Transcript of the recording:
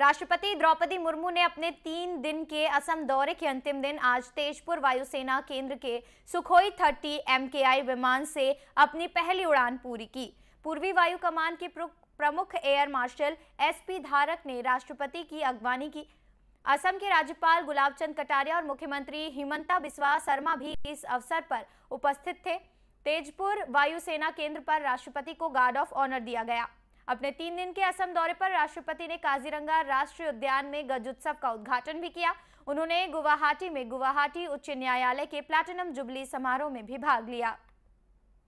राष्ट्रपति द्रौपदी मुर्मू ने अपने तीन दिन के असम दौरे के अंतिम दिन आज तेजपुर वायुसेना केंद्र के सुखोई थर्टी एम विमान से अपनी पहली उड़ान पूरी की पूर्वी वायु कमान के प्रमुख एयर मार्शल एसपी धारक ने राष्ट्रपति की अगवानी की असम के राज्यपाल गुलाब चंद कटारिया और मुख्यमंत्री हिमंता बिस्वा शर्मा भी इस अवसर पर उपस्थित थे तेजपुर वायुसेना केंद्र पर राष्ट्रपति को गार्ड ऑफ ऑनर दिया गया अपने तीन दिन के असम दौरे पर राष्ट्रपति ने काजीरंगा राष्ट्रीय उद्यान में गज उत्सव का उद्घाटन भी किया उन्होंने गुवाहाटी में गुवाहाटी उच्च न्यायालय के प्लैटिनम जुबली समारोह में भी भाग लिया